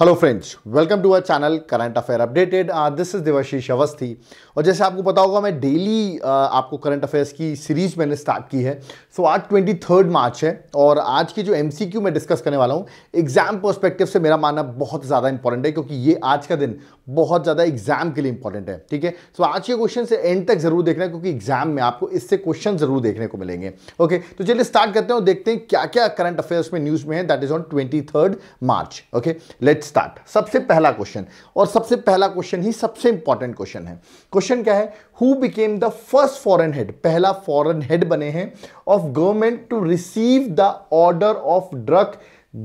Hello friends welcome to our channel current affair updated this is Divashish Awasthi और जैसे आपको पता होगा मैं डेली uh, आपको करंट अफेयर्स की सीरीज मैंने स्टार्ट की है सो so, आज ट्वेंटी थर्ड मार्च है और आज की जो एम मैं डिस्कस करने वाला हूँ एग्जाम पर्सपेक्टिव से मेरा मानना बहुत ज़्यादा इंपॉर्टेंट है क्योंकि ये आज का दिन बहुत ज़्यादा एग्जाम के लिए इंपॉर्टेंट है ठीक है सो आज के क्वेश्चन से एंड तक जरूर देखना क्योंकि एग्जाम में आपको इससे क्वेश्चन जरूर देखने को मिलेंगे ओके okay, तो चलिए स्टार्ट करते हैं और देखते हैं क्या क्या करंट अफेयर्स में न्यूज़ में है that is on twenty March okay let let start सबसे पहला क्वेश्चन और सबसे पहला क्वेश्चन ही सबसे इंपॉर्टेंट क्वेश्चन है क्वेश्चन क्या है who became the first foreign head पहला फॉरन हेड बने हैं of government to receive the order of Druk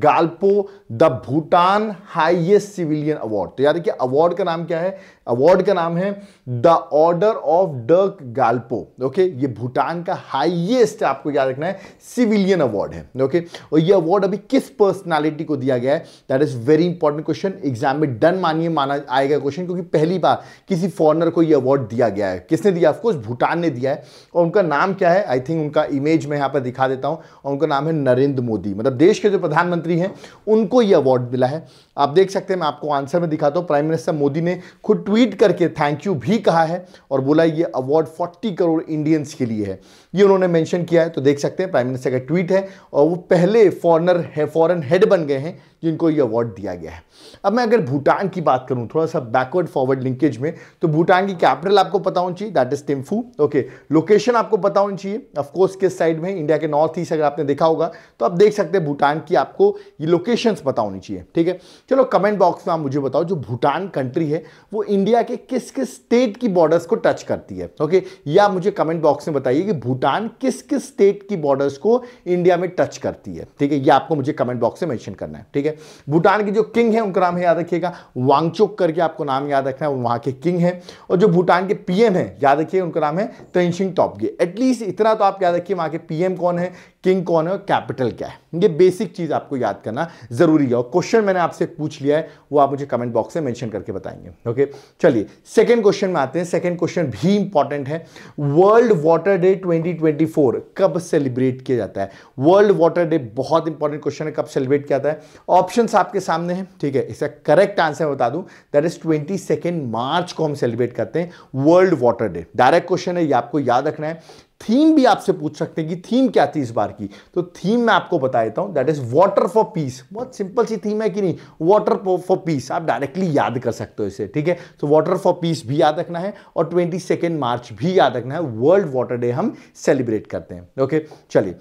Gyalpo the Bhutan highest civilian award तो याद देखिए अवार्ड का नाम क्या है अवार्ड का नाम है the order of Druk Gyalpo okay ये भूटान का हाईएस्ट आपको याद रखना है सिविलियन अवार्ड है ओके और ये अवार्ड अभी किस पर्सनालिटी को दिया गया है that is very important question exam में डन मानिए माना आएगा क्वेश्चन क्योंकि पहली बार किसी फॉरनर को ये अवार्ड दिया गया है किसने दिया ऑफकोर्स भूटान ने दिया है और उनका नाम क्या है आई थिंक उनका इमेज मैं यहाँ पर दिखा देता हूँ और उनका नाम है नरेंद्र मोदी मतलब देश के जो प्रधानमंत्री हैं उनको ये अवार्ड मिला है आप देख सकते हैं मैं आपको आंसर में दिखाता हूँ प्राइम मिनिस्टर मोदी ने खुद ट्वीट ट्वीट करके थैंक यू भी कहा है और बोला ये अवार्ड 40 करोड़ इंडियंस के लिए है ये उन्होंने मेंशन किया है तो देख सकते हैं प्राइम मिनिस्टर का ट्वीट है और वो पहले फॉरनर है फॉरन हेड बन गए हैं जिनको ये अवार्ड दिया गया है अब मैं अगर भूटान की बात करूँ थोड़ा सा बैकवर्ड फॉरवर्ड लिंकेज में तो भूटान की कैपिटल आपको पता होनी चाहिए that is Thimphu okay location आपको पता होनी चाहिए ऑफकोर्स किस साइड में इंडिया के नॉर्थ ईस्ट अगर आपने देखा होगा तो आप देख सकते हैं भूटान की आपको ये लोकेशन पता होनी चाहिए ठीक है चलो कमेंट बॉक्स में आप मुझे बताओ जो भूटान कंट्री है वो इंडिया के किस किस स्टेट की बॉर्डर्स को टच करती है ओके या मुझे कमेंट बॉक्स में बताइए कि भूटान किस किस स्टेट की बॉर्डर्स को इंडिया में टच करती है ठीक है ये आपको मुझे कमेंट बॉक्स में मैंशन करना है ठीक है ठीक है भूटान की जो किंग है उनका नाम याद रखिएगा वांगचुक करके आपको नाम याद रखना है वहां के किंग है और जो भूटान के पीएम है याद रखिए उनका नाम है तेनशिंग टॉपगे एटलीस्ट इतना तो आप याद रखिए वहां के पीएम कौन है किंग कौन है और कैपिटल क्या है ये बेसिक चीज़ आपको याद करना ज़रूरी है और क्वेश्चन मैंने आपसे पूछ लिया है वो आप मुझे कमेंट बॉक्स में मैंशन करके बताएंगे ओके चलिए सेकेंड क्वेश्चन में आते हैं सेकेंड क्वेश्चन भी इंपॉर्टेंट है वर्ल्ड वाटर डे 2024 कब सेलिब्रेट किया जाता है वर्ल्ड वाटर डे बहुत इंपॉर्टेंट क्वेश्चन है कब सेलिब्रेट किया जाता है ऑप्शन आपके सामने हैं ठीक है इसका करेक्ट आंसर बता दूं दैट इज ट्वेंटी मार्च को हम सेलिब्रेट करते हैं world water day direct question है ये आपको याद रखना है थीम भी आपसे पूछ सकते हैं कि थीम क्या थी इस बार की तो थीम मैं आपको बता देता हूं that is water for peace बहुत सिंपल सी थीम है कि नहीं वाटर फॉर पीस आप डायरेक्टली याद कर सकते हो इसे ठीक है तो वाटर फॉर पीस भी याद रखना है और ट्वेंटी मार्च भी याद रखना है वर्ल्ड वाटर डे हम सेलिब्रेट करते हैं ओके चलिए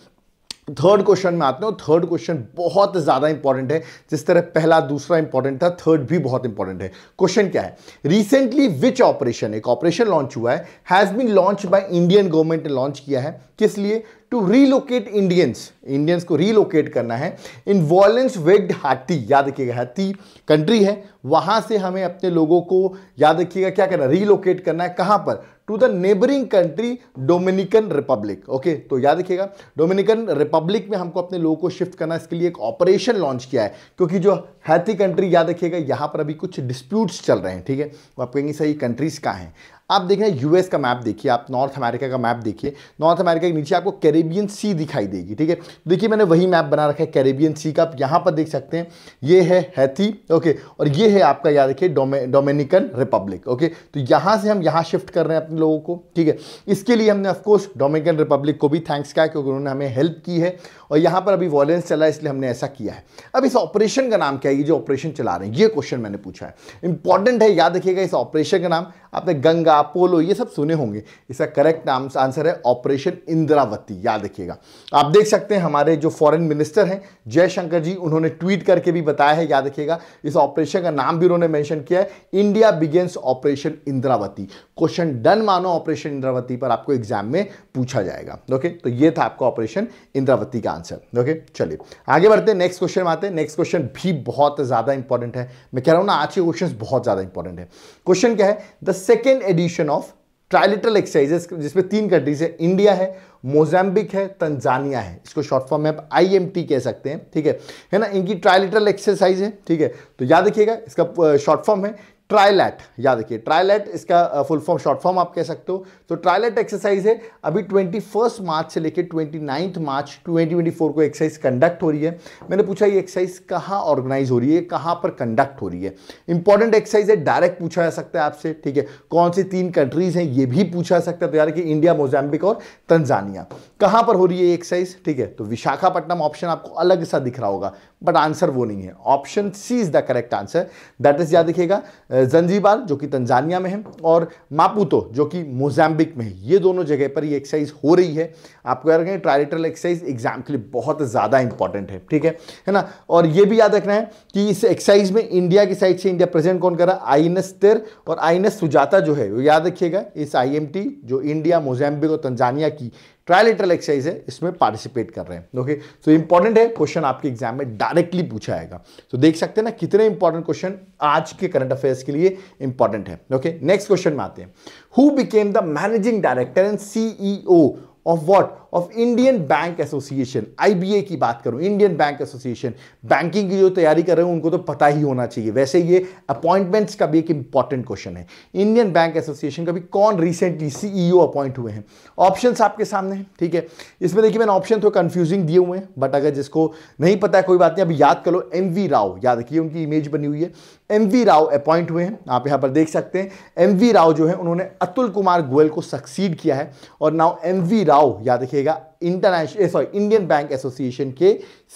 थर्ड क्वेश्चन में आते हैं और थर्ड क्वेश्चन बहुत ज़्यादा इंपॉर्टेंट है जिस तरह पहला दूसरा इंपॉर्टेंट था थर्ड भी बहुत इंपॉर्टेंट है क्वेश्चन क्या है रिसेंटली विच ऑपरेशन एक ऑपरेशन लॉन्च हुआ है has been launch by Indian government ने लॉन्च किया है किस लिए टू रीलोकेट इंडियंस इंडियंस को रीलोकेट करना है इन वॉलेंस वेग्ड हाथी याद रखिएगा हाथी कंट्री है वहां से हमें अपने लोगों को याद रखिएगा क्या करना रीलोकेट करना है कहां पर to the neighbouring country Dominican Republic okay तो याद रखिएगा डोमिनिकन रिपब्लिक में हमको अपने लोगों को शिफ्ट करना इसके लिए एक ऑपरेशन लॉन्च किया है क्योंकि जो हैथी कंट्री याद रखिएगा यहां पर अभी कुछ डिस्प्यूट्स चल रहे हैं ठीक है वो आप कहेंगे सही कंट्रीज कहाँ हैं आप देख रहे हैं यूएस का मैप देखिए आप नॉर्थ अमेरिका का मैप देखिए नॉर्थ अमेरिका के नीचे आपको कैरेबियन सी दिखाई देगी ठीक है तो देखिए मैंने वही मैप बना रखा है कैरेबियन सी का आप यहाँ पर देख सकते हैं ये है हैथी ओके और ये है आपका याद रखिए डोमिनिकन रिपब्लिक ओके तो यहाँ से हम यहाँ शिफ्ट कर रहे हैं अपने लोगों को ठीक है इसके लिए हमने ऑफकोर्स डोमिनिकन रिपब्लिक को भी थैंक्स किया क्योंकि उन्होंने हमें हेल्प की है और यहाँ पर अभी वॉलेंस चला इसलिए हमने ऐसा किया है अब इस ऑपरेशन का नाम क्या है ये जो ऑपरेशन चला रहे हैं ये क्वेश्चन मैंने पूछा है इंपॉर्टेंट है याद रखिएगा इस ऑपरेशन का नाम आपने गंगा इंदिरा अपोलो ये सब सुने होंगे इसका करेक्ट नाम आंसर है ऑपरेशन इंदिरावती याद रखिएगा आप देख सकते हैं हमारे जो फॉरेन मिनिस्टर हैं जयशंकर जी उन्होंने ट्वीट करके भी बताया है याद रखिएगा इस ऑपरेशन का नाम भी उन्होंने मैंशन किया है India begins operation Indravati question done मानो ऑपरेशन इंदिरावती पर आपको एग्जाम में पूछा जाएगा ओके तो ये था आपका ऑपरेशन इंद्रावती का आंसर ओके चलिए आगे बढ़ते हैं नेक्स्ट क्वेश्चन आते हैं नेक्स्ट क्वेश्चन भी बहुत ज़्यादा इंपॉर्टेंट है मैं कह रहा हूं ना आज के क्वेश्चन बहुत ज़्यादा इंपॉर्टेंट है क्वेश्चन क्या है the second edition completion of trilateral exercises जिसमें तीन कंट्रीज है इंडिया है मोजाम्बिक है तंजानिया है इसको शॉर्ट फॉर्म में आप आई कह सकते हैं ठीक है है ना इनकी ट्राइलिटल एक्सरसाइज है ठीक है तो याद रखिएगा इसका शॉर्ट फॉर्म है ट्रायलैट याद रखिए ट्रायलैट इसका फुल फॉर्म शॉर्ट फॉर्म आप कह सकते हो तो ट्रायलैट एक्सरसाइज है अभी ट्वेंटी फर्स्ट मार्च से लेकर twenty ninth March twenty twenty four को एक्सरसाइज कंडक्ट हो रही है मैंने पूछा ये एक्सरसाइज कहाँ ऑर्गेनाइज हो रही है कहाँ पर कंडक्ट हो रही है इंपॉर्टेंट एक्सरसाइज है डायरेक्ट पूछा जा सकता है आपसे ठीक है कौन सी तीन कंट्रीज हैं ये भी पूछा जा सकता है तो यार कि इंडिया मोजाम्बिक और तंजानिया कहाँ पर हो रही है एक्सरसाइज ठीक है तो विशाखापट्टनम ऑप्शन आपको अलग सा दिख रहा होगा बट आंसर वो नहीं है option C is the correct answer that is याद रखिएगा जंजीबार जो कि तंजानिया में है और मापूतो जो कि मोजाम्बिक में है ये दोनों जगह पर ये एक्सरसाइज हो रही है आपको याद रखें ट्रायलेटरल एक्सरसाइज एग्जाम के लिए बहुत ज़्यादा इंपॉर्टेंट है ठीक है है ना और ये भी याद रखना है कि इस एक्सरसाइज में इंडिया की साइड से इंडिया प्रेजेंट कौन कर रहा है आई तिर और आई सुजाता जो है वो याद रखिएगा इस आई जो इंडिया मोजाम्बिक और तंजानिया की ट्रायलेटरल एक्सरसाइज है इसमें पार्टिसिपेट कर रहे हैं ओके तो इंपॉर्टेंट है क्वेश्चन आपके एग्जाम में डायरेक्टली पूछा जाएगा तो देख सकते हैं ना कितने इंपॉर्टेंट क्वेश्चन आज के करंट अफेयर्स के लिए इंपॉर्टेंट है ओके नेक्स्ट क्वेश्चन में आते हैं who became the managing director and CEO of what of Indian Bank Association IBA की बात करूं इंडियन बैंक एसोसिएशन बैंकिंग की जो तैयारी कर रहे हो उनको तो पता ही होना चाहिए वैसे ये अपॉइंटमेंट्स का भी एक इंपॉर्टेंट क्वेश्चन है इंडियन बैंक एसोसिएशन का भी कौन रिसेंटली सीईओ अपॉइंट हुए हैं ऑप्शन आपके सामने हैं ठीक है इसमें देखिए मैंने ऑप्शन थोड़े कंफ्यूजिंग दिए हुए हैं बट अगर जिसको नहीं पता है कोई बात नहीं अभी याद कर लो एम राव याद रखिए उनकी इमेज बनी हुई है एम राव अपॉइंट हुए हैं आप यहाँ पर देख सकते हैं एम राव जो है उन्होंने अतुल कुमार गोयल को सक्सीड किया है और नाउ एम राव राव याद रखिएगा international sorry Indian Bank Association के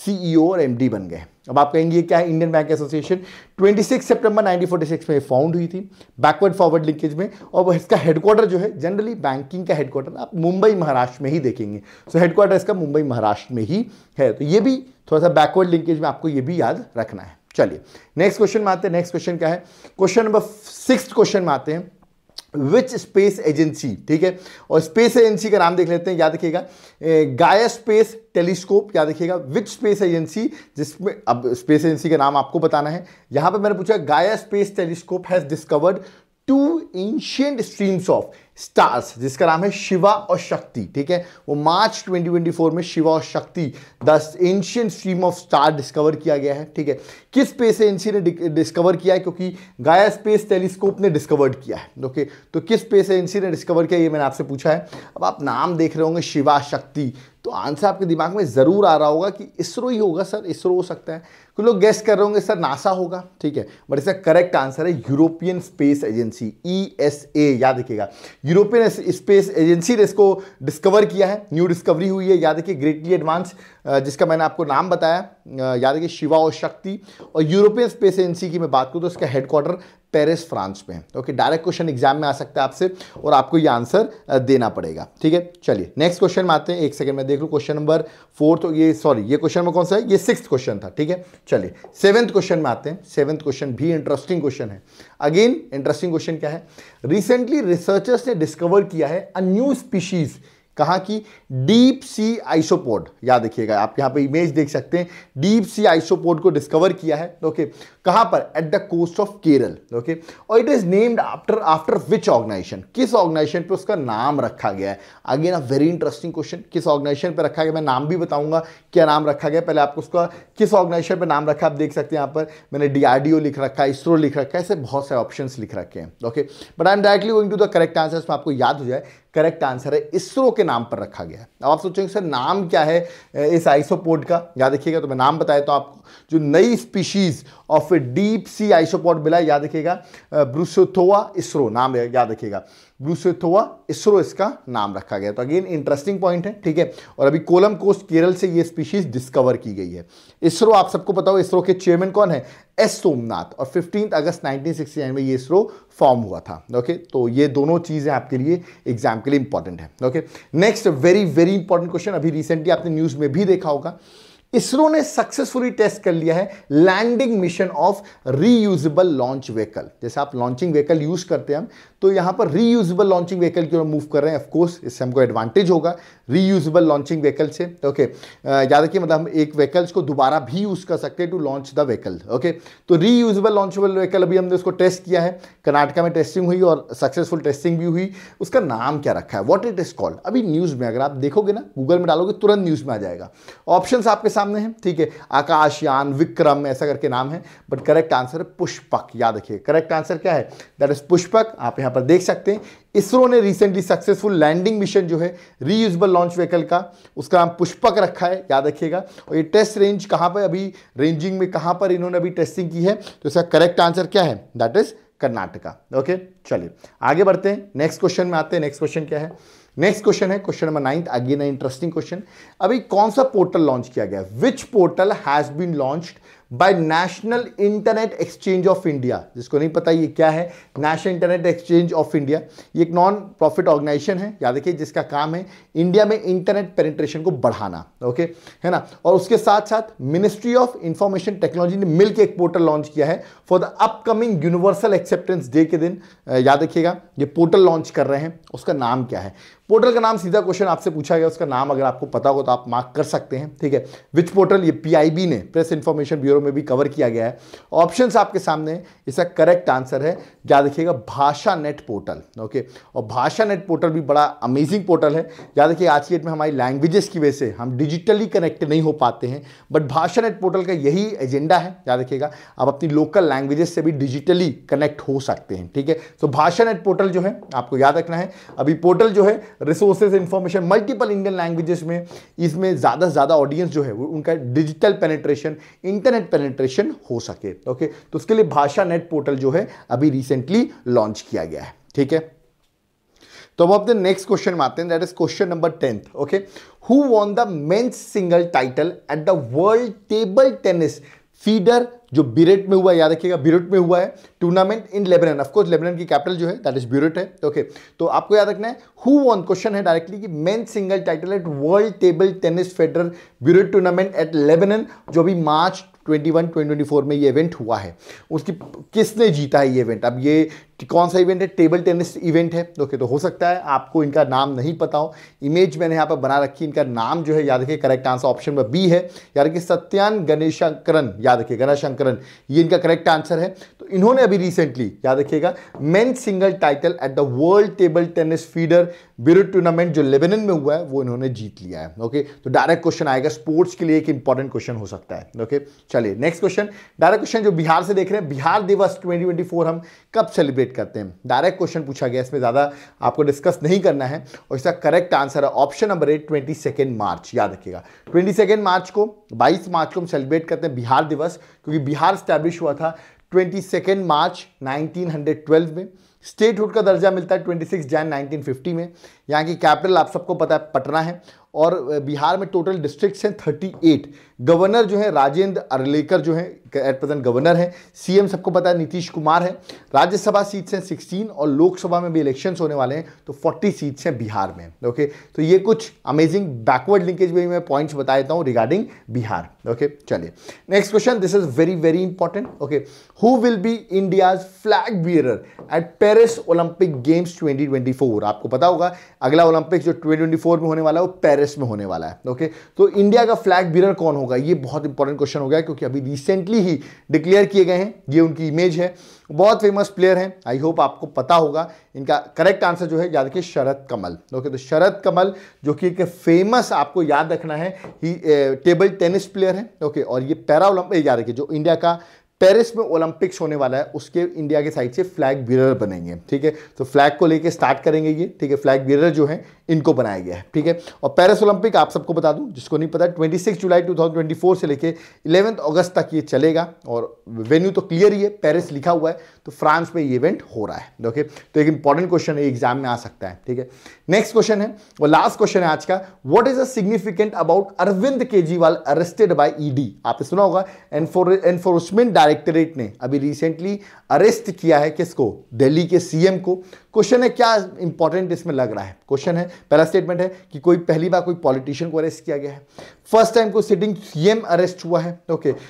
सीईओ e और एमडी बन गए अब आप कहेंगे ये क्या है इंडियन बैंक एसोसिएशन 26 सितंबर 1946 में फाउंड हुई थी बैकवर्ड फॉरवर्ड लिंकेज में और इसका हेडक्वार्टर जो है जनरली बैंकिंग का हेडक्वार्टर आप मुंबई महाराष्ट्र में ही देखेंगे सो so, हेडक्वार्टर इसका मुंबई महाराष्ट्र में ही है तो ये भी थोड़ा सा बैकवर्ड लिंकेज में आपको ये भी याद रखना है चलिए नेक्स्ट क्वेश्चन में आते हैं नेक्स्ट क्वेश्चन क्या है क्वेश्चन नंबर सिक्स क्वेश्चन में आते हैं विच स्पेस एजेंसी ठीक है और स्पेस एजेंसी का नाम देख लेते हैं याद रखिएगा गाया स्पेस टेलीस्कोप याद रखिएगा विच स्पेस एजेंसी जिसमें अब स्पेस एजेंसी का नाम आपको बताना है यहां पे मैंने पूछा Gaia space telescope has discovered two ancient streams of stars जिसका नाम है शिवा और शक्ति ठीक है वो मार्च 2024 में शिवा और Shakti the ancient stream of star discover किया गया है ठीक है किस स्पेस एजेंसी ने डिस्कवर किया है क्योंकि गाया स्पेस टेलीस्कोप ने डिस्कवर्ड किया है ओके तो किस स्पेस एजेंसी ने डिस्कवर किया ये मैंने आपसे पूछा है अब आप नाम देख रहे होंगे शिवा शक्ति तो आंसर आपके दिमाग में ज़रूर आ रहा होगा कि इसरो ही होगा सर इसरो हो सकता है कुछ लोग गेस्ट कर रहे होंगे सर नासा होगा ठीक है बट इसका करेक्ट आंसर है यूरोपियन स्पेस एजेंसी ई याद रखिएगा यूरोपियन स्पेस एजेंसी ने इसको डिस्कवर किया है न्यू डिस्कवरी हुई है याद रखिए ग्रेटली एडवांस जिसका मैंने आपको नाम बताया याद रखिए शिवा और शक्ति और यूरोपियन स्पेस एजेंसी की मैं बात करूँ तो इसका हेडक्वार्टर पेरिस फ्रांस में ओके डायरेक्ट क्वेश्चन एग्जाम में आ सकता है आपसे और आपको ये आंसर देना पड़ेगा ठीक है चलिए नेक्स्ट क्वेश्चन में आते हैं एक सेकंड में देख लूँ क्वेश्चन नंबर फोर्थ ये सॉरी ये क्वेश्चन में कौन सा है ये सिक्स क्वेश्चन था ठीक है चलिए सेवेंथ क्वेश्चन में आते हैं सेवेंथ क्वेश्चन भी इंटरेस्टिंग क्वेश्चन है अगेन इंटरेस्टिंग क्वेश्चन क्या है रिसेंटली रिसर्चर्स ने डिस्कवर किया है अ न्यू स्पीशीज़ कहा कि डीप सी आइसोपोड याद रखिएगा आप यहाँ पे इमेज देख सकते हैं डीप सी आइसोपोड को डिस्कवर किया है ओके कहाँ पर at the coast of Kerala okay और it is named after after which organisation किस ऑर्गेनाइजेशन पे उसका नाम रखा गया है again a very interesting question किस ऑर्गेनाइजेशन पे रखा गया मैं नाम भी बताऊंगा क्या नाम रखा गया पहले आपको उसका किस ऑर्गेनाइजेशन पर नाम रखा आप देख सकते हैं यहाँ पर मैंने डीआरडीओ लिख रखा है इसरो लिख रखा है ऐसे बहुत सारे ऑप्शन लिख रखे हैं okay but I am directly going to the correct answer आपको याद हो जाए करेक्ट आंसर है इसरो के नाम पर रखा गया है अब आप सोचेंगे सर नाम क्या है इस आइसोपोर्ट का याद रखिएगा तो मैं नाम बताया तो आपको जो नई species of a deep sea isopod मिला याद रखेगा ब्रूसोथोआ इसरो नाम याद रखेगा ब्रूसोथोआ इसरो इसका नाम रखा गया तो अगेन इंटरेस्टिंग पॉइंट है ठीक है और अभी कोलम कोस्ट केरल से ये स्पीशीज डिस्कवर की गई है इसरो आप सबको बताओ इसरो के चेयरमैन कौन है एस सोमनाथ और फिफ्टीन अगस्त नाइनटीन में ये इसरो फॉर्म हुआ था ओके तो ये दोनों चीज़ें आपके लिए एग्जाम के लिए इंपॉर्टेंट है okay next very very important question अभी रिसेंटली आपने न्यूज़ में भी देखा होगा इसरो ने सक्सेसफुली टेस्ट कर लिया है landing mission of reusable launch vehicle जैसे आप लॉन्चिंग व्हीकल यूज करते हैं हम तो यहां पर रीयूजेबल लॉन्चिंग व्हीकल की ओर मूव कर रहे हैं ऑफकोर्स इससे हमको एडवांटेज होगा रीयूजेबल लॉन्चिंग व्हीकल से ओके याद रखिए मतलब हम एक व्हीकल्स को दोबारा भी यूज कर सकते हैं to launch the vehicle okay तो रीयूजेबल लॉन्चेबल व्हीकल अभी हमने उसको टेस्ट किया है कर्नाटका में टेस्टिंग हुई और सक्सेसफुल टेस्टिंग भी हुई उसका नाम क्या रखा है वॉट इट इज कॉल्ड अभी न्यूज़ में अगर आप देखोगे ना गूगल में डालोगे तुरंत न्यूज़ में आ जाएगा ऑप्शन आपके साथ सामने है ठीक है आकाशयान विक्रम ऐसा करके नाम है बट करेक्ट आंसर है पुष्पक याद रखिए करेक्ट आंसर क्या है दैट इज पुष्पक आप यहां पर देख सकते हैं इसरो ने रिसेंटली सक्सेसफुल लैंडिंग मिशन जो है रीयूजबल लॉन्च व्हीकल का उसका नाम पुष्पक रखा है याद रखिएगा और ये टेस्ट रेंज कहां पर अभी रेंजिंग में कहां पर इन्होंने अभी टेस्टिंग की है तो इसका करेक्ट आंसर क्या है दैट इज कर्नाटका ओके चलिए आगे बढ़ते हैं नेक्स्ट क्वेश्चन में आते हैं नेक्स्ट क्वेश्चन क्या है नेक्स्ट क्वेश्चन है question number ninth again interesting question अभी कौन सा पोर्टल लॉन्च किया गया which portal has been launched by National Internet Exchange of India जिसको नहीं पता ये क्या है National Internet Exchange of India ये एक नॉन प्रॉफिट ऑर्गेनाइजेशन है याद रखिए जिसका काम है इंडिया में इंटरनेट पेनिट्रेशन को बढ़ाना ओके है ना और उसके साथ साथ मिनिस्ट्री ऑफ इंफॉर्मेशन टेक्नोलॉजी ने मिलकर एक पोर्टल लॉन्च किया है for the upcoming Universal Acceptance Day के दिन याद रखिएगा ये पोर्टल लॉन्च कर रहे हैं उसका नाम क्या है पोर्टल का नाम सीधा क्वेश्चन आपसे पूछा गया उसका नाम अगर आपको पता हो तो आप मार्क कर सकते हैं ठीक है विच पोर्टल ये पीआईबी ने प्रेस इंफॉर्मेशन ब्यूरो पेपरों में भी कवर किया गया है ऑप्शंस आपके सामने इसका करेक्ट आंसर है याद रखिएगा भाषा नेट पोर्टल ओके और भाषा नेट पोर्टल भी बड़ा अमेजिंग पोर्टल है याद रखिए आज की डेट में हमारी लैंग्वेजेस की वजह से हम डिजिटली कनेक्ट नहीं हो पाते हैं बट भाषा नेट पोर्टल का यही एजेंडा है याद रखिएगा आप अपनी लोकल लैंग्वेजेस से भी डिजिटली कनेक्ट हो सकते हैं ठीक है तो भाषा नेट पोर्टल जो है आपको याद रखना है अभी पोर्टल जो है resources information multiple Indian languages में इसमें ज़्यादा से ज़्यादा ऑडियंस जो है उनका डिजिटल पेनेट्रेशन इंटरनेट पेनेट्रेशन हो सके ओके तो उसके लिए भाषा नेट पोर्टल जो है अभी रिसेंटली लॉन्च किया गया है ठीक है तो अब आपने नेक्स्ट क्वेश्चन में आते हैं that is question number tenth okay who won the men's single title at the world table tennis feeder जो बिरेट में हुआ है याद रखिएगा बिरेट में हुआ है tournament in Lebanon of course Lebanon की कैपिटल जो है दैट इज बिरेट है ओके okay. तो आपको याद रखना है हु वॉन क्वेश्चन है डायरेक्टली कि men single title at world table tennis feeder Beirut tournament at Lebanon जो अभी मार्च ट्वेंटी 2024 में ये इवेंट हुआ है उसकी किसने जीता है ये इवेंट अब ये कौन सा इवेंट है टेबल टेनिस इवेंट है ओके तो हो सकता है आपको इनका नाम नहीं पता हो इमेज मैंने यहाँ पर बना रखी इनका नाम जो है याद रखिए करेक्ट आंसर ऑप्शन में बी है याद रखिए सत्यान गणेशंकरन याद रखिए गणेशंकरन ये इनका करेक्ट आंसर है तो इन्होंने अभी रिसेंटली याद रखिएगा men single title at the world table tennis feeder Beirut tournament जो लेबनन में हुआ है वो इन्होंने जीत लिया है ओके तो डायरेक्ट क्वेश्चन आएगा स्पोर्ट्स के लिए एक इंपॉर्टेंट क्वेश्चन हो सकता है ओके चलिए चलिए नेक्स्ट क्वेश्चन डायरेक्ट क्वेश्चन जो बिहार से देख रहे हैं बिहार दिवस 2024 हम कब सेलिब्रेट करते हैं डायरेक्ट क्वेश्चन पूछा गया इसमें ज़्यादा आपको डिस्कस नहीं करना है और इसका करेक्ट आंसर है option number eight twenty March याद रखिएगा ट्वेंटी मार्च को बाईस मार्च को हम सेलिब्रेट करते हैं बिहार दिवस क्योंकि बिहार स्टैब्लिश हुआ था ट्वेंटी मार्च नाइनटीन में स्टेटहुड का दर्जा मिलता है 26 जैन 1950 में यहाँ की कैपिटल आप सबको पता है पटना है और बिहार में टोटल डिस्ट्रिक्ट्स हैं 38 गवर्नर जो है राजेंद्र अरलेकर जो है एट प्रेजेंट गवर्नर हैं सीएम सबको पता है नीतीश कुमार है राज्यसभा सीट्स हैं 16 और लोकसभा में भी इलेक्शंस होने वाले हैं तो 40 सीट्स हैं बिहार में ओके तो ये कुछ अमेजिंग बैकवर्ड लिंकेज में मैं पॉइंट्स बता देता हूँ रिगार्डिंग बिहार ओके चलिए next question this is very very important okay who will be India's flag bearer at Paris Olympic games twenty आपको पता होगा अगला ओलंपिक जो ट्वेंटी में होने वाला है वो पेरिस में होने वाला है ओके तो इंडिया का फ्लैग बिरर कौन होगा ये बहुत इंपॉर्टेंट क्वेश्चन हो गया क्योंकि अभी रिसेंटली ही डिक्लेयर किए गए हैं ये उनकी इमेज है बहुत फेमस प्लेयर हैं आई होप आपको पता होगा इनका करेक्ट आंसर जो है याद रखिए शरद कमल ओके तो शरद कमल जो कि एक फेमस आपको याद रखना है ही टेबल टेनिस प्लेयर है ओके और ये पैरा ओलंपिक याद रखिए जो इंडिया का पेरिस में ओलंपिक्स होने वाला है उसके इंडिया के साइड से फ्लैग बियरर बनेंगे ठीक है तो फ्लैग को लेके स्टार्ट करेंगे ये ठीक है फ्लैग बियरर जो है इनको बनाया गया है ठीक है और पेरिस ओलंपिक आप सबको बता दूं जिसको नहीं पता 26 जुलाई 2024 से लेके 11 अगस्त तक ये चलेगा और वेन्यू तो क्लियर ही है पेरिस लिखा हुआ है तो फ्रांस में ये इवेंट हो रहा है ओके तो एक इंपॉर्टेंट क्वेश्चन है एग्जाम में आ सकता है ठीक है नेक्स्ट क्वेश्चन है और लास्ट क्वेश्चन है आज का what is a significant about Arvind Kejriwal arrested by ED आपने सुना होगा एनफोर्समेंट डायरेक्ट डायरेक्टरेट ने अभी रिसेंटली अरेस्ट किया है किसको दिल्ली के सीएम को क्वेश्चन है क्या इंपॉर्टेंट इसमें लग रहा है क्वेश्चन है पहला स्टेटमेंट है कि कोई पहली बार कोई पॉलिटिशियन को अरेस्ट किया गया है फर्स्ट टाइम कोई सिटिंग सीएम अरेस्ट हुआ है ओके okay.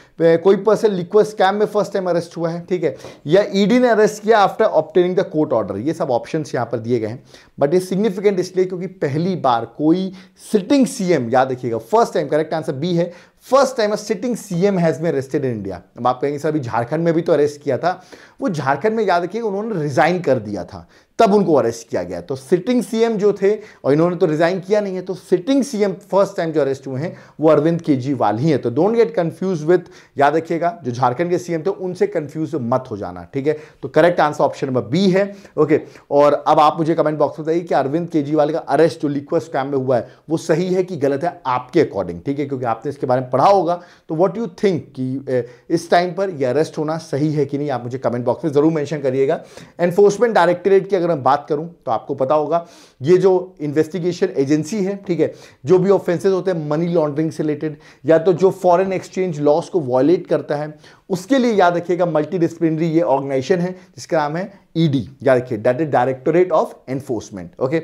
कोई पर्सन लिक्वर स्कैम में फर्स्ट टाइम अरेस्ट हुआ है ठीक है या ईडी e ने अरेस्ट किया after obtaining the court order ये सब ऑप्शन यहाँ पर दिए गए हैं बट ये सिग्निफिकेंट इसलिए क्योंकि पहली बार कोई सिटिंग सीएम याद रखिएगा first time correct answer B है first time a sitting CM has be arrested in India अब आप कहेंगे सर अभी झारखंड में भी तो अरेस्ट किया था वो झारखंड में याद रखिए उन्होंने रिज़ाइन कर दिया था तब उनको अरेस्ट किया गया तो सिटिंग सीएम जो थे और इन्होंने तो रिजाइन किया नहीं है तो सिटिंग सीएम फर्स्ट टाइम जो अरेस्ट हुए हैं वो अरविंद केजरीवाल ही है तो डोंट गेट कंफ्यूज विथ याद रखिएगा जो झारखंड के सीएम थे उनसे कंफ्यूज मत हो जाना ठीक है तो correct answer option number B है ओके और अब आप मुझे कमेंट बॉक्स में बताइए कि अरविंद केजरीवाल का अरेस्ट जो लिक्वेस्ट स्कैम में हुआ है वो सही है कि गलत है आपके अकॉर्डिंग ठीक है क्योंकि आपने इसके बारे में पढ़ा होगा तो वॉट यू थिंक कि इस टाइम पर यह अरेस्ट होना सही है कि नहीं आप मुझे कमेंट बॉक्स में जरूर मैंशन करिएगा एनफोर्समेंट डायरेक्टरेट की अगर अगर मैं बात करूं तो आपको पता होगा ये जो इन्वेस्टिगेशन एजेंसी है ठीक है जो भी ऑफेंसेस होते हैं मनी लॉन्ड्रिंग से रिलेटेड या तो जो फॉरेन एक्सचेंज लॉस को वॉयलेट करता है उसके लिए याद रखिएगा मल्टी डिसिप्लिनरी ये ऑर्गेनाइजेशन है जिसका नाम है ईडी e याद रखिए that is Directorate of Enforcement okay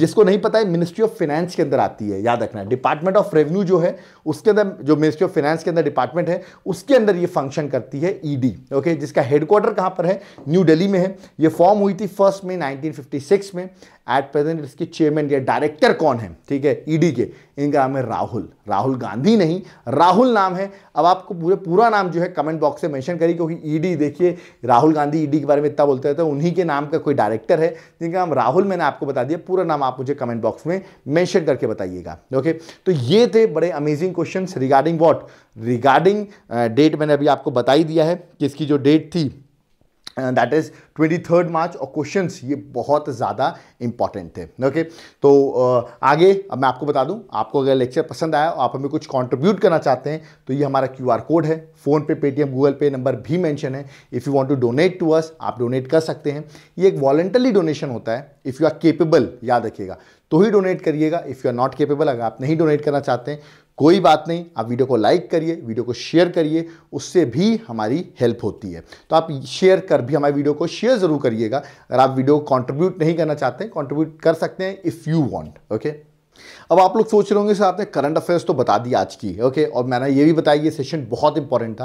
जिसको नहीं पता है मिनिस्ट्री ऑफ फाइनेंस के अंदर आती है याद रखना डिपार्टमेंट ऑफ रेवेन्यू जो है उसके अंदर जो मिनिस्ट्री ऑफ फाइनेंस के अंदर डिपार्टमेंट है उसके अंदर ये फंक्शन करती है ईडी e ओके okay? जिसका हेडक्वार्टर कहाँ पर है न्यू दिल्ली में है ये फॉर्म हुई थी फर्स्ट में 1956 में एट प्रेजेंट इसके चेयरमैन या डायरेक्टर कौन है ठीक है ईडी e के इनका नाम है राहुल राहुल गांधी नहीं राहुल नाम है अब आपको पूरे पूरा नाम जो है कमेंट बॉक्स बॉक्स से मेंशन करी क्योंकि ईडी e देखिए राहुल गांधी ईडी e के बारे में इतना बोलते रहते हैं तो उन्हीं के नाम का कोई डायरेक्टर है जिनका नाम राहुल मैंने आपको बता दिया पूरा नाम आप मुझे कमेंट बॉक्स में मैंशन करके बताइएगा ओके तो ये थे बड़े amazing question regarding what regarding date मैंने अभी आपको बता ही दिया है कि इसकी जो डेट थी that is twenty third March और क्वेश्चंस ये बहुत ज़्यादा इंपॉर्टेंट थे ओके okay? तो uh, आगे अब मैं आपको बता दूं आपको अगर लेक्चर पसंद आया और आप हमें कुछ कंट्रीब्यूट करना चाहते हैं तो ये हमारा क्यू कोड है फ़ोन पे पेटीएम गूगल पे नंबर भी मेंशन है if you want to donate to us आप डोनेट कर सकते हैं ये एक वॉलेंटरली डोनेशन होता है इफ़ यू आर केपेबल याद रखिएगा तो ही डोनेट करिएगा if you are not capable अगर आप नहीं डोनेट करना चाहते हैं कोई बात नहीं आप वीडियो को लाइक करिए वीडियो को शेयर करिए उससे भी हमारी हेल्प होती है तो आप शेयर कर भी हमारी वीडियो को शेयर ज़रूर करिएगा अगर आप वीडियो कंट्रीब्यूट नहीं करना चाहते कंट्रीब्यूट कर सकते हैं इफ़ यू वांट ओके अब आप लोग सोच रहे होंगे सर आपने करंट अफेयर्स तो बता दिया आज की ओके और मैंने ये भी बताया ये सेशन बहुत इंपॉर्टेंट था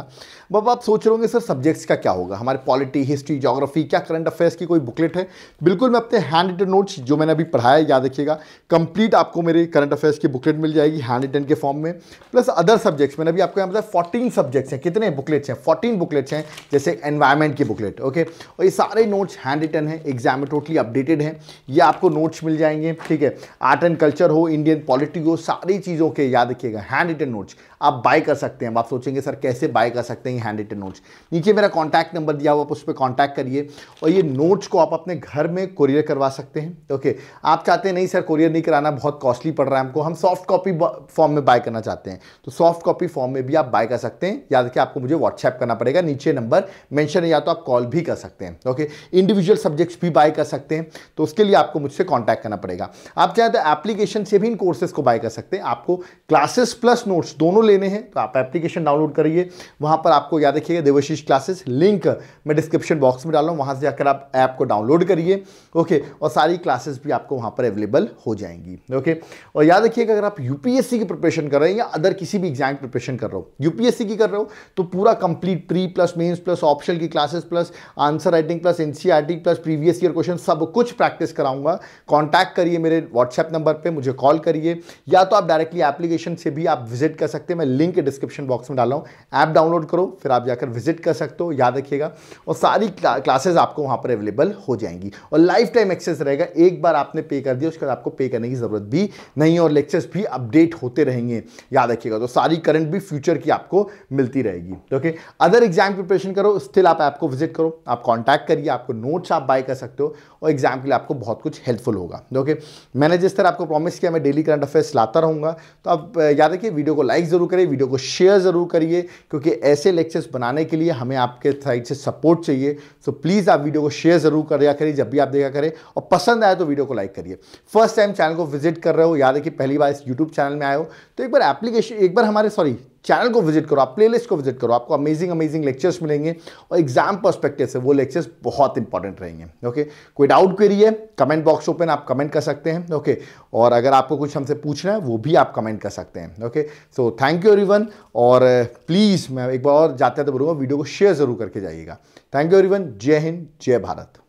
अब आप सोच रहे होंगे सर सब्जेक्ट्स का क्या होगा हमारे पॉलिटी हिस्ट्री जोग्राफी क्या करंट अफेयर्स की कोई बुकलेट है बिल्कुल मैं अपने हैंड रिटन नोट्स जो मैंने अभी पढ़ाया याद रखिएगा कंप्लीट आपको मेरे करंट अफेयर्स की बुकलेट मिल जाएगी हैंड रिटन के फॉर्म में प्लस अदर सब्जेक्ट्स मैंने अभी आपको यहाँ बताया फोर्टीन सब्जेक्ट्स हैं कितने बुकलेट्स हैं फोर्टीन बुकलेट्स हैं जैसे एनवायरमेंट की बुकलेट ओके और ये सारे नोट्स हैंड रिटन है एग्जाम में टोटली अपडेटेड है ये आपको नोट्स मिल जाएंगे ठीक है आर्ट एंड कल्चर हो इंडियन इंडियन पॉलिटी सारी चीज़ों के याद रखिएगा हैंड रिटन नोट्स आप बाय कर सकते हैं आप सोचेंगे सर कैसे बाय कर सकते हैं ये हैंड रिटन नोट्स नीचे मेरा कॉन्टैक्ट नंबर दिया हुआ आप उस पर कॉन्टैक्ट करिए और ये नोट्स को आप अपने घर में कुरियर करवा सकते हैं ओके आप चाहते हैं नहीं सर कुरियर नहीं कराना बहुत कॉस्टली पड़ रहा है हमको हम सॉफ्ट कॉपी फॉर्म में बाय करना चाहते हैं तो सॉफ्ट कॉपी फॉर्म में भी आप बाय कर सकते हैं याद रखिए आपको मुझे व्हाट्सएप करना पड़ेगा नीचे नंबर मैंशन या तो आप कॉल भी कर सकते हैं ओके इंडिविजुअल सब्जेक्ट्स भी बाय कर सकते हैं तो उसके लिए आपको मुझसे कॉन्टैक्ट करना पड़ेगा आप चाहे तो एप्लीकेशन से भी इन कोर्सेज को बाय कर सकते हैं आपको क्लासेस प्लस नोट्स दोनों लेने हैं तो आप एप्लीकेशन डाउनलोड करिए वहाँ पर आपको याद रखिएगा देवशीष क्लासेस लिंक मैं डिस्क्रिप्शन बॉक्स में डाल रहा हूँ वहाँ से जाकर आप ऐप को डाउनलोड करिए ओके और सारी क्लासेस भी आपको वहाँ पर अवेलेबल हो जाएंगी ओके और याद रखिएगा अगर आप यू की प्रिपरेशन कर रहे हैं या अदर किसी भी एग्जाम की प्रिपरेशन कर रहे हो यू की कर रहे हो तो पूरा complete pre plus mains plus option की classes plus answer writing plus N plus previous year question सब कुछ प्रैक्टिस कराऊंगा कॉन्टैक्ट करिए मेरे व्हाट्सएप नंबर पर मुझे कॉल करिए या तो आप डायरेक्टली एप्लीकेशन से भी आप विजिट कर सकते हैं मैं लिंक डिस्क्रिप्शन बॉक्स में डाला हूँ ऐप डाउनलोड करो फिर आप जाकर विजिट कर सकते हो याद रखिएगा और सारी क्लासेज क्लासेस आपको वहाँ पर अवेलेबल हो जाएंगी और लाइफ टाइम एक्सेस रहेगा एक बार आपने पे कर दिया उसके बाद आपको पे करने की ज़रूरत भी नहीं और लेक्चर्स भी अपडेट होते रहेंगे याद रखिएगा तो सारी करंट भी फ्यूचर की आपको मिलती रहेगी ओके अदर एग्जाम प्रिपरेशन करो स्टिल आप ऐप को विजिट करो आप कॉन्टैक्ट करिए आपको नोट्स आप बाय कर सकते हो और एग्जाम के लिए आपको बहुत कुछ हेल्पफुल होगा ओके मैंने जिस तरह आपको प्रॉमिस किया मैं डेली करंट अफेयर्स लाता रहूँगा तो आप याद रखिए वीडियो को लाइक जरूर करें वीडियो को शेयर ज़रूर करिए क्योंकि ऐसे लेक्चर्स बनाने के लिए हमें आपके साइड से सपोर्ट चाहिए तो प्लीज़ आप वीडियो को शेयर ज़रूर करिया करिए जब भी आप देखा करें और पसंद आए तो वीडियो को लाइक करिए फर्स्ट टाइम चैनल को विजिट कर रहे हो याद है कि पहली बार इस यूट्यूब चैनल में आए हो तो एक बार एप्लीकेशन एक बार हमारे सॉरी चैनल को विजिट करो आप प्लेलिस्ट को विजिट करो आपको अमेजिंग अमेजिंग लेक्चर्स मिलेंगे और एग्जाम परस्पेक्टिव से वो लेक्चर्स बहुत इंपॉर्टेंट रहेंगे ओके कोई डाउट क्वेरी है कमेंट बॉक्स ओपन आप कमेंट कर सकते हैं ओके और अगर आपको कुछ हमसे पूछना है वो भी आप कमेंट कर सकते हैं okay so thank you everyone और प्लीज़ uh, मैं एक बार और जाते तो बोलूँगा वीडियो को शेयर ज़रूर करके जाइएगा थैंक यू एवरीवन जय हिंद जय भारत